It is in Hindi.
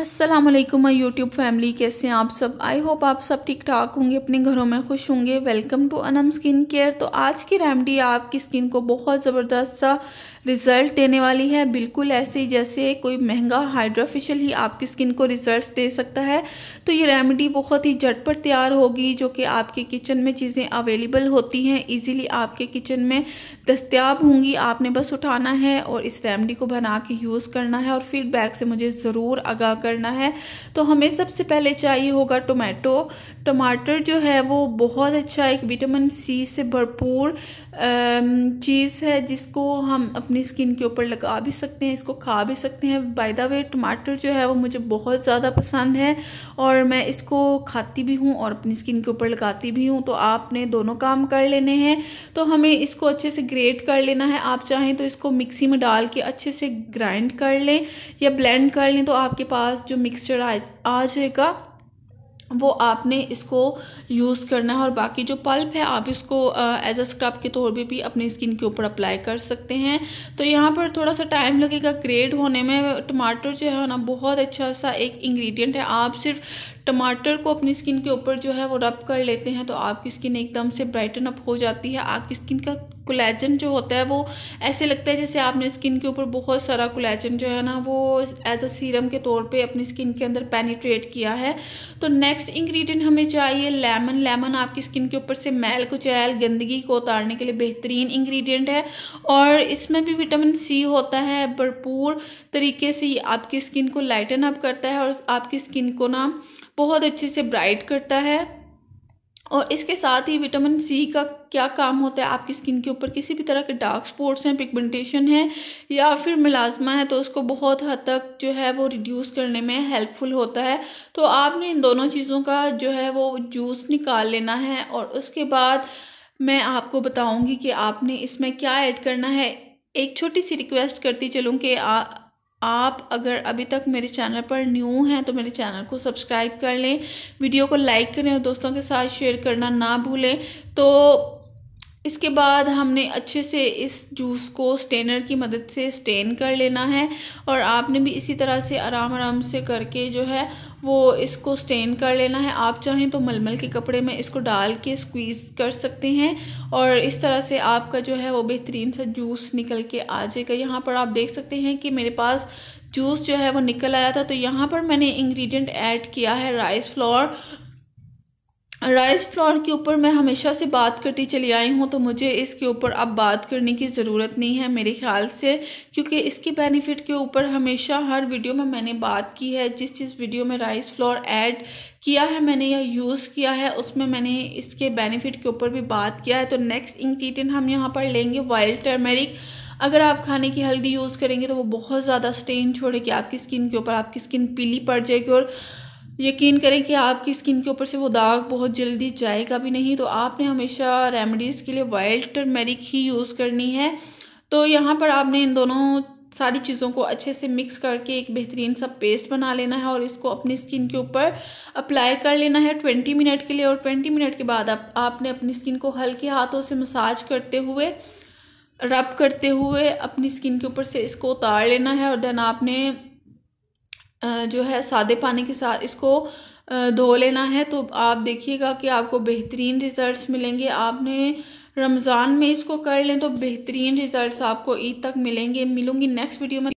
अस्सलाम वालेकुम माय यूट्यूब फैमिली कैसे हैं आप सब आई होप आप सब ठीक ठाक होंगे अपने घरों में खुश होंगे welcome to Anam skin care तो आज की रेमडी आपकी स्किन को बहुत ज़बरदस्त सा रिज़ल्ट देने वाली है बिल्कुल ऐसे ही जैसे कोई महंगा हाइड्रा ही आपकी स्किन को रिजल्ट दे सकता है तो ये रेमडी बहुत ही झटपट तैयार होगी जो कि आपके किचन में चीज़ें अवेलेबल होती हैं ईजिली आपके किचन में दस्तियाब होंगी आपने बस उठाना है और इस रेमडी को बना के यूज़ करना है और फीडबैक से मुझे ज़रूर आगा कर करना है तो हमें सबसे पहले चाहिए होगा टोमेटो टमाटर जो है वो बहुत अच्छा एक विटामिन सी से भरपूर चीज़ है जिसको हम अपनी स्किन के ऊपर लगा भी सकते हैं इसको खा भी सकते हैं बाय द वे टमाटर जो है वो मुझे बहुत ज़्यादा पसंद है और मैं इसको खाती भी हूँ और अपनी स्किन के ऊपर लगाती भी हूँ तो आपने दोनों काम कर लेने हैं तो हमें इसको अच्छे से ग्रेट कर लेना है आप चाहें तो इसको मिक्सी में डाल के अच्छे से ग्राइंड कर लें या ब्लेंड कर लें तो आपके पास पास जो मिक्सचर आ, आ जाएगा वो आपने इसको यूज़ करना है और बाकी जो पल्प है आप इसको एज अ स्क्रब के तौर पे भी अपनी स्किन के ऊपर अप्लाई कर सकते हैं तो यहाँ पर थोड़ा सा टाइम लगेगा ग्रेड होने में टमाटर जो है ना बहुत अच्छा सा एक इंग्रेडिएंट है आप सिर्फ टमाटर को अपनी स्किन के ऊपर जो है वो रब कर लेते हैं तो आपकी स्किन एकदम से ब्राइटन अप हो जाती है आपकी स्किन का कोलेजन जो होता है वो ऐसे लगता है जैसे आपने स्किन के ऊपर बहुत सारा कोलेजन जो है ना वो एज अ सीरम के तौर पे अपनी स्किन के अंदर पेनिट्रेट किया है तो नेक्स्ट इंग्रेडिएंट हमें चाहिए लेमन लेमन आपकी स्किन के ऊपर से मैल कुचैल गंदगी को उतारने के लिए बेहतरीन इंग्रेडिएंट है और इसमें भी विटामिन सी होता है भरपूर तरीके से आपकी स्किन को लाइटन अप करता है और आपकी स्किन को ना बहुत अच्छे से ब्राइट करता है और इसके साथ ही विटामिन सी का क्या काम होता है आपकी स्किन के ऊपर किसी भी तरह के डार्क स्पॉट्स हैं पिगमेंटेशन है या फिर मिलाजमा है तो उसको बहुत हद तक जो है वो रिड्यूस करने में हेल्पफुल होता है तो आपने इन दोनों चीज़ों का जो है वो जूस निकाल लेना है और उसके बाद मैं आपको बताऊँगी कि आपने इसमें क्या ऐड करना है एक छोटी सी रिक्वेस्ट करती चलूँ कि आप अगर अभी तक मेरे चैनल पर न्यू हैं तो मेरे चैनल को सब्सक्राइब कर लें वीडियो को लाइक करें और दोस्तों के साथ शेयर करना ना भूलें तो इसके बाद हमने अच्छे से इस जूस को स्टेनर की मदद से स्टेन कर लेना है और आपने भी इसी तरह से आराम आराम से करके जो है वो इसको स्टेन कर लेना है आप चाहें तो मलमल के कपड़े में इसको डाल के स्क्वीज़ कर सकते हैं और इस तरह से आपका जो है वो बेहतरीन सा जूस निकल के आ जाएगा यहाँ पर आप देख सकते हैं कि मेरे पास जूस जो है वो निकल आया था तो यहाँ पर मैंने इंग्रेडिएंट ऐड किया है राइस फ्लोर राइस फ्लोर के ऊपर मैं हमेशा से बात करती चली आई हूँ तो मुझे इसके ऊपर अब बात करने की ज़रूरत नहीं है मेरे ख्याल से क्योंकि इसके बेनिफिट के ऊपर हमेशा हर वीडियो में मैंने बात की है जिस जिस वीडियो में राइस फ्लोर ऐड किया है मैंने या यूज़ किया है उसमें मैंने इसके बेनिफिट के ऊपर भी बात किया है तो नेक्स्ट इंग्रीडियंट हम यहाँ पर लेंगे वाइल्ड टर्मेरिक अगर आप खाने की हल्दी यूज़ करेंगे तो वो बहुत ज़्यादा स्टेन छोड़ेगी आपकी स्किन के ऊपर आपकी स्किन पीली पड़ जाएगी और यकीन करें कि आपकी स्किन के ऊपर से वो दाग बहुत जल्दी जाएगा भी नहीं तो आपने हमेशा रेमडीज़ के लिए वाइल्ड टर्मेरिक ही यूज़ करनी है तो यहाँ पर आपने इन दोनों सारी चीज़ों को अच्छे से मिक्स करके एक बेहतरीन सा पेस्ट बना लेना है और इसको अपनी स्किन के ऊपर अप्लाई कर लेना है ट्वेंटी मिनट के लिए और ट्वेंटी मिनट के बाद आप आपने अपनी स्किन को हल्के हाथों से मसाज करते हुए रब करते हुए अपनी स्किन के ऊपर से इसको उतार लेना है और देन आपने जो है सादे पानी के साथ इसको धो लेना है तो आप देखिएगा कि आपको बेहतरीन रिज़ल्ट्स मिलेंगे आपने रमज़ान में इसको कर लें तो बेहतरीन रिज़ल्ट्स आपको ईद तक मिलेंगे मिलूंगी नेक्स्ट वीडियो में